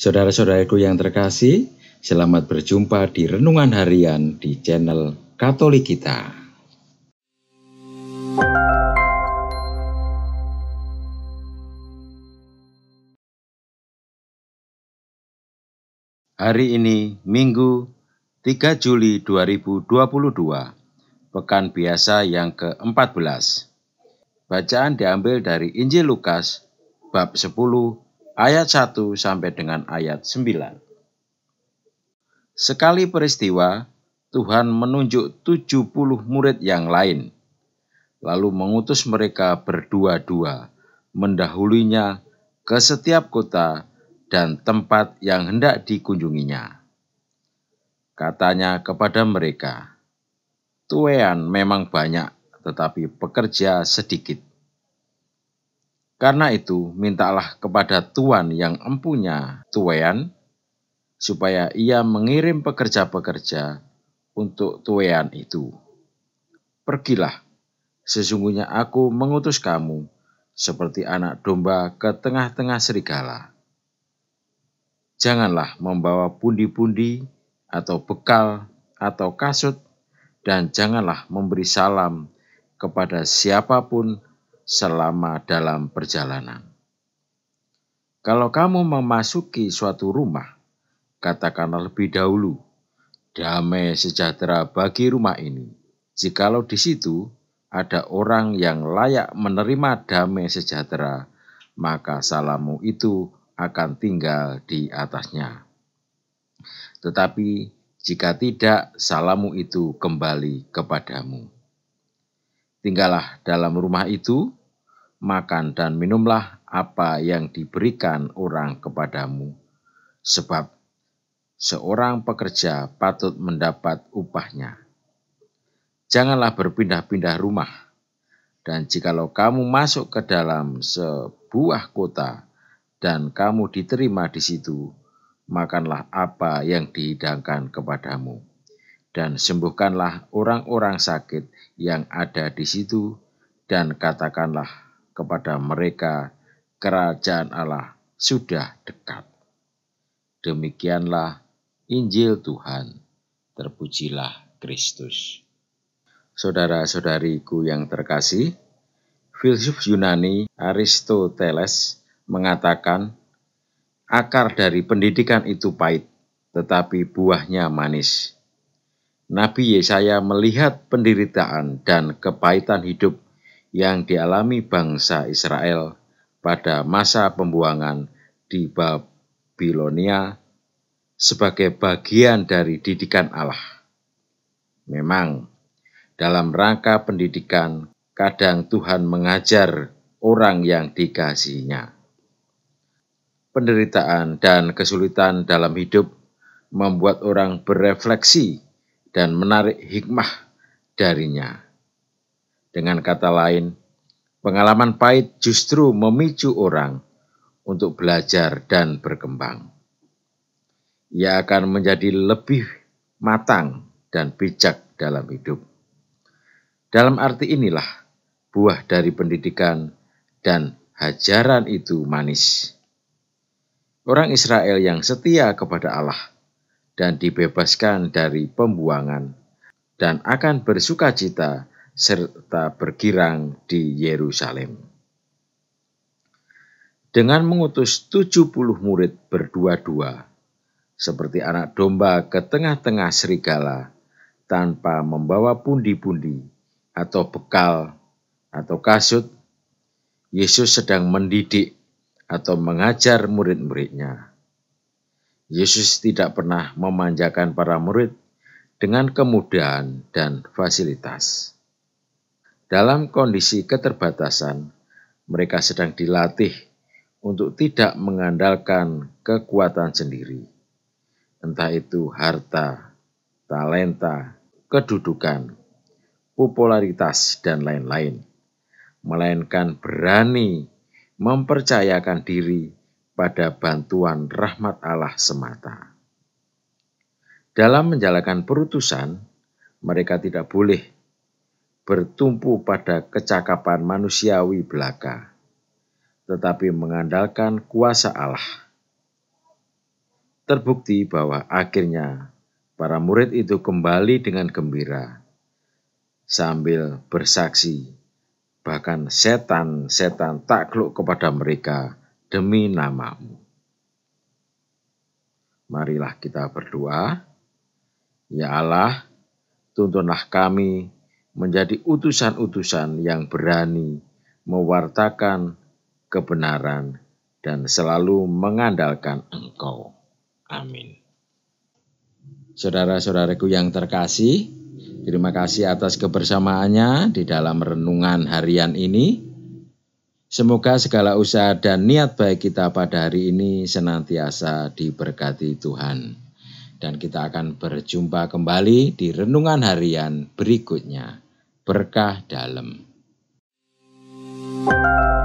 Saudara-saudaraku yang terkasih, selamat berjumpa di Renungan Harian di channel Katolik kita. Hari ini Minggu 3 Juli 2022, pekan biasa yang ke-14. Bacaan diambil dari Injil Lukas bab 10 ayat 1 sampai dengan ayat 9. Sekali peristiwa, Tuhan menunjuk 70 murid yang lain, lalu mengutus mereka berdua-dua, mendahulunya ke setiap kota dan tempat yang hendak dikunjunginya. Katanya kepada mereka, Tuean memang banyak, tetapi pekerja sedikit. Karena itu, mintalah kepada Tuan yang empunya tuwean, supaya ia mengirim pekerja-pekerja untuk tuwean itu. Pergilah, sesungguhnya aku mengutus kamu seperti anak domba ke tengah-tengah serigala. Janganlah membawa pundi-pundi atau bekal atau kasut, dan janganlah memberi salam kepada siapapun selama dalam perjalanan. Kalau kamu memasuki suatu rumah, katakanlah lebih dahulu, damai sejahtera bagi rumah ini. Jikalau di situ ada orang yang layak menerima damai sejahtera, maka salamu itu akan tinggal di atasnya. Tetapi jika tidak, salamu itu kembali kepadamu. Tinggallah dalam rumah itu makan dan minumlah apa yang diberikan orang kepadamu, sebab seorang pekerja patut mendapat upahnya. Janganlah berpindah-pindah rumah, dan jikalau kamu masuk ke dalam sebuah kota dan kamu diterima di situ, makanlah apa yang dihidangkan kepadamu, dan sembuhkanlah orang-orang sakit yang ada di situ, dan katakanlah kepada mereka kerajaan Allah sudah dekat. Demikianlah Injil Tuhan. Terpujilah Kristus. Saudara-saudariku yang terkasih, filsuf Yunani Aristoteles mengatakan akar dari pendidikan itu pahit, tetapi buahnya manis. Nabi Yesaya melihat penderitaan dan kepahitan hidup yang dialami bangsa Israel pada masa pembuangan di Babilonia sebagai bagian dari didikan Allah. Memang, dalam rangka pendidikan, kadang Tuhan mengajar orang yang dikasihnya. Penderitaan dan kesulitan dalam hidup membuat orang berefleksi dan menarik hikmah darinya. Dengan kata lain, pengalaman pahit justru memicu orang untuk belajar dan berkembang. Ia akan menjadi lebih matang dan bijak dalam hidup. Dalam arti inilah buah dari pendidikan dan hajaran itu manis. Orang Israel yang setia kepada Allah dan dibebaskan dari pembuangan dan akan bersukacita serta bergirang di Yerusalem. Dengan mengutus 70 murid berdua-dua, seperti anak domba ke tengah-tengah serigala, tanpa membawa pundi-pundi atau bekal atau kasut, Yesus sedang mendidik atau mengajar murid-muridnya. Yesus tidak pernah memanjakan para murid dengan kemudahan dan fasilitas. Dalam kondisi keterbatasan, mereka sedang dilatih untuk tidak mengandalkan kekuatan sendiri, entah itu harta, talenta, kedudukan, popularitas, dan lain-lain, melainkan berani mempercayakan diri pada bantuan rahmat Allah semata. Dalam menjalankan perutusan, mereka tidak boleh bertumpu pada kecakapan manusiawi belaka, tetapi mengandalkan kuasa Allah. Terbukti bahwa akhirnya para murid itu kembali dengan gembira sambil bersaksi bahkan setan-setan takluk kepada mereka demi namamu. Marilah kita berdoa. Ya Allah, tuntunlah kami menjadi utusan-utusan yang berani mewartakan kebenaran dan selalu mengandalkan Engkau. Amin. Saudara-saudaraku yang terkasih, terima kasih atas kebersamaannya di dalam renungan harian ini. Semoga segala usaha dan niat baik kita pada hari ini senantiasa diberkati Tuhan dan kita akan berjumpa kembali di renungan harian berikutnya. Berkah dalam. thank